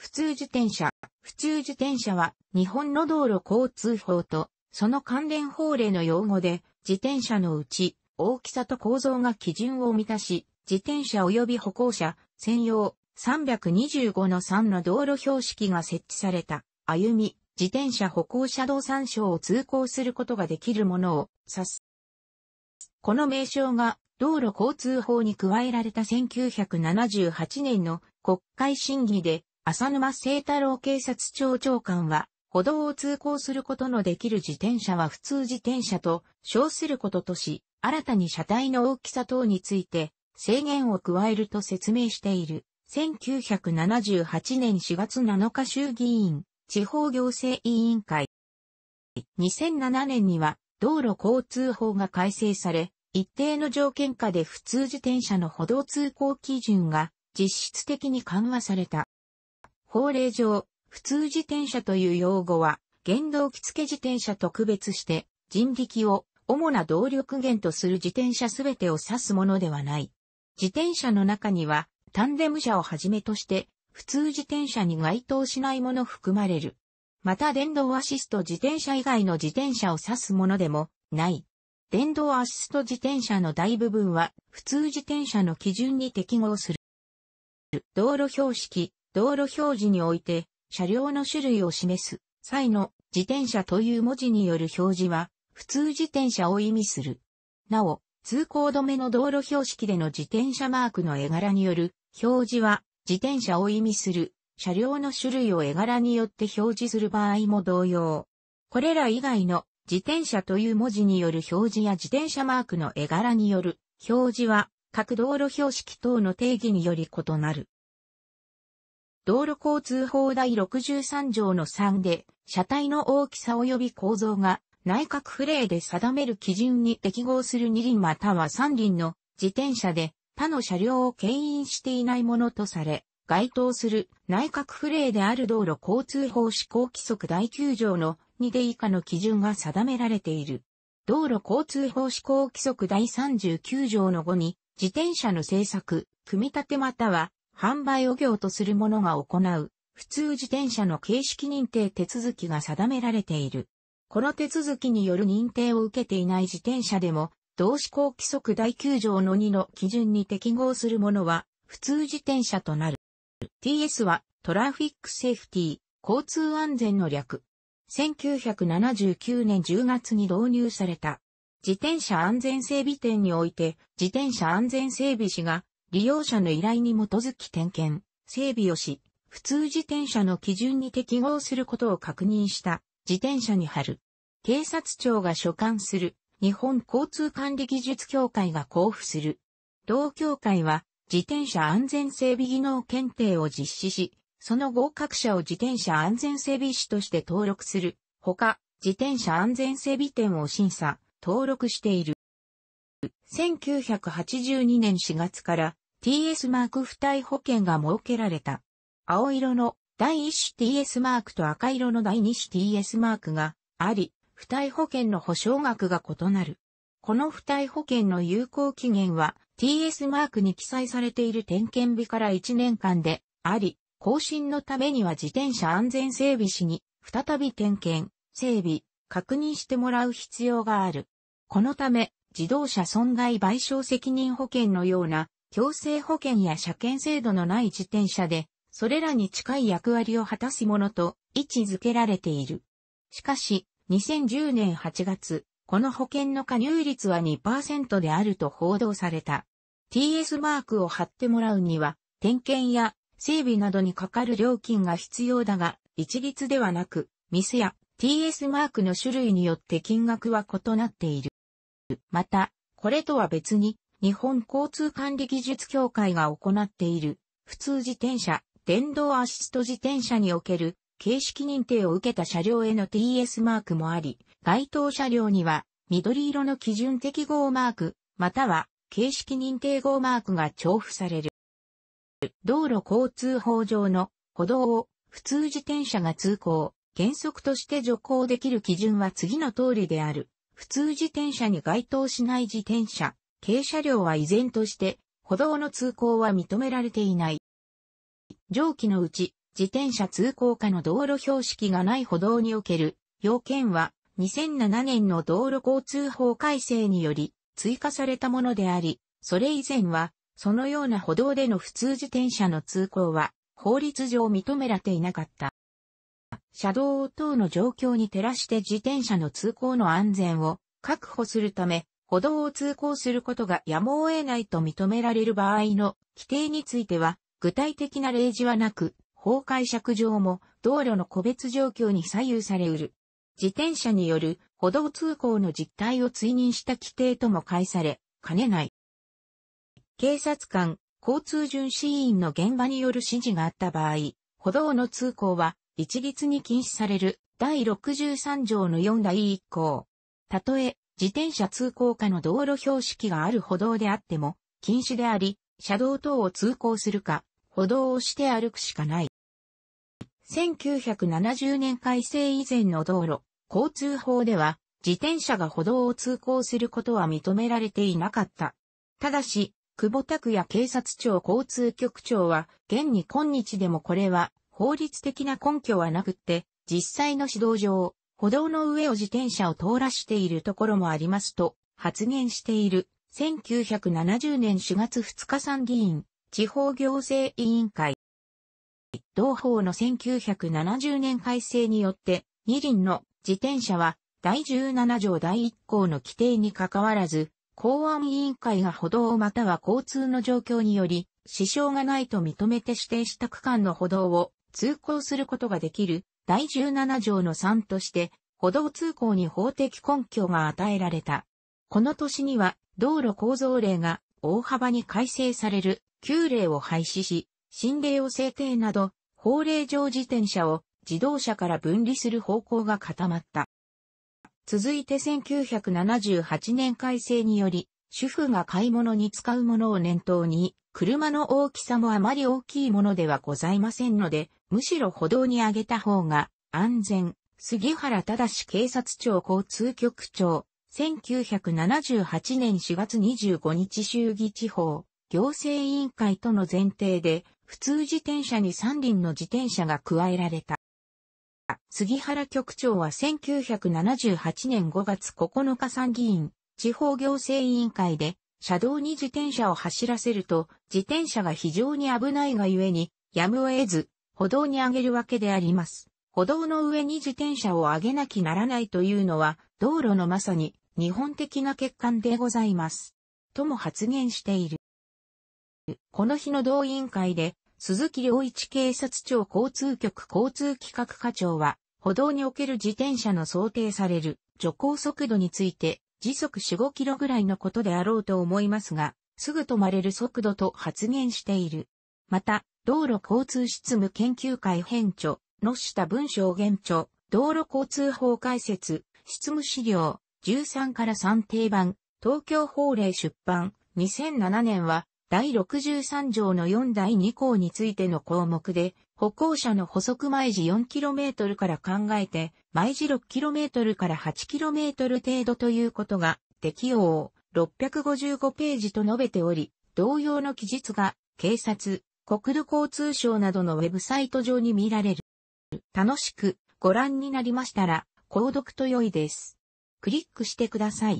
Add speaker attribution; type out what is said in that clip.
Speaker 1: 普通自転車。普通自転車は日本の道路交通法とその関連法令の用語で自転車のうち大きさと構造が基準を満たし自転車及び歩行者専用325の3の道路標識が設置された歩み自転車歩行者道参照を通行することができるものを指す。この名称が道路交通法に加えられた1978年の国会審議で浅沼聖太郎警察庁長官は、歩道を通行することのできる自転車は普通自転車と称することとし、新たに車体の大きさ等について制限を加えると説明している。1978年4月7日衆議院地方行政委員会。2007年には道路交通法が改正され、一定の条件下で普通自転車の歩道通行基準が実質的に緩和された。法令上、普通自転車という用語は、原動機付自転車と区別して、人力を主な動力源とする自転車すべてを指すものではない。自転車の中には、タンデム車をはじめとして、普通自転車に該当しないもの含まれる。また電動アシスト自転車以外の自転車を指すものでもない。電動アシスト自転車の大部分は普通自転車の基準に適合する。道路標識、道路表示において、車両の種類を示す際の自転車という文字による表示は、普通自転車を意味する。なお、通行止めの道路標識での自転車マークの絵柄による表示は、自転車を意味する車両の種類を絵柄によって表示する場合も同様。これら以外の自転車という文字による表示や自転車マークの絵柄による表示は各道路標識等の定義により異なる。道路交通法第63条の3で、車体の大きさ及び構造が内閣府令で定める基準に適合する2輪または3輪の自転車で他の車両を牽引していないものとされ、該当する内閣府令である道路交通法施行規則第9条の2で以下の基準が定められている。道路交通法施行規則第39条の5に、自転車の製作、組み立てまたは販売を業とする者が行う、普通自転車の形式認定手続きが定められている。この手続きによる認定を受けていない自転車でも、同志向規則第9条の2の基準に適合するものは、普通自転車となる。TS は、トラフィックセーフティー、交通安全の略。1979年10月に導入された。自転車安全整備店において、自転車安全整備士が利用者の依頼に基づき点検、整備をし、普通自転車の基準に適合することを確認した自転車に貼る。警察庁が所管する日本交通管理技術協会が交付する。同協会は自転車安全整備技能検定を実施し、その合格者を自転車安全整備士として登録する。ほか、自転車安全整備店を審査、登録している。1982年4月から TS マーク付帯保険が設けられた。青色の第1種 TS マークと赤色の第2種 TS マークがあり、付帯保険の保証額が異なる。この付帯保険の有効期限は TS マークに記載されている点検日から1年間であり、更新のためには自転車安全整備士に再び点検、整備、確認してもらう必要がある。このため、自動車損害賠償責任保険のような強制保険や車検制度のない自転車で、それらに近い役割を果たすものと位置づけられている。しかし、2010年8月、この保険の加入率は2%であると報道された。TS マークを貼ってもらうには、点検や整備などにかかる料金が必要だが、一律ではなく、ミスや TS マークの種類によって金額は異なっている。また、これとは別に、日本交通管理技術協会が行っている、普通自転車、電動アシスト自転車における、形式認定を受けた車両への TS マークもあり、該当車両には、緑色の基準適合マーク、または、形式認定号マークが重複される。道路交通法上の歩道を普通自転車が通行、原則として徐行できる基準は次の通りである。普通自転車に該当しない自転車、軽車両は依然として、歩道の通行は認められていない。上記のうち、自転車通行下の道路標識がない歩道における要件は、2007年の道路交通法改正により追加されたものであり、それ以前は、そのような歩道での普通自転車の通行は、法律上認められていなかった。車道等の状況に照らして自転車の通行の安全を確保するため、歩道を通行することがやむを得ないと認められる場合の規定については、具体的な例示はなく、法解釈上も道路の個別状況に左右されうる。自転車による歩道通行の実態を追認した規定とも解され、かねない。警察官、交通巡視員の現場による指示があった場合、歩道の通行は一律に禁止される第63条の4第1項。たとえ自転車通行下の道路標識がある歩道であっても、禁止であり、車道等を通行するか、歩道をして歩くしかない。1970年改正以前の道路、交通法では、自転車が歩道を通行することは認められていなかった。ただし、久保拓也警察庁交通局長は、現に今日でもこれは、法律的な根拠はなくって、実際の指導上、歩道の上を自転車を通らしているところもありますと発言している1970年4月2日参議院地方行政委員会同法の1970年改正によって二輪の自転車は第17条第1項の規定に関わらず公安委員会が歩道または交通の状況により支障がないと認めて指定した区間の歩道を通行することができる第17条の3として、歩道通行に法的根拠が与えられた。この年には、道路構造令が大幅に改正される、旧令を廃止し、新令を制定など、法令上自転車を自動車から分離する方向が固まった。続いて1978年改正により、主婦が買い物に使うものを念頭に、車の大きさもあまり大きいものではございませんので、むしろ歩道に上げた方が安全。杉原正警察庁交通局長、1978年4月25日衆議地方、行政委員会との前提で、普通自転車に三輪の自転車が加えられた。杉原局長は1978年5月9日参議院地方行政委員会で、車道に自転車を走らせると、自転車が非常に危ないがゆえに、やむを得ず、歩道に上げるわけであります。歩道の上に自転車を上げなきならないというのは、道路のまさに、日本的な欠陥でございます。とも発言している。この日の同委員会で、鈴木良一警察庁交通局交通企画課長は、歩道における自転車の想定される徐行速度について、時速4、5キロぐらいのことであろうと思いますが、すぐ止まれる速度と発言している。また、道路交通執務研究会編著、のした文章原著、道路交通法解説、執務資料、13から3定版、東京法令出版、2007年は、第63条の4第2項についての項目で、歩行者の補足毎時 4km から考えて、毎時 6km から 8km 程度ということが適用を655ページと述べており、同様の記述が警察、国土交通省などのウェブサイト上に見られる。楽しくご覧になりましたら、購読と良いです。クリックしてください。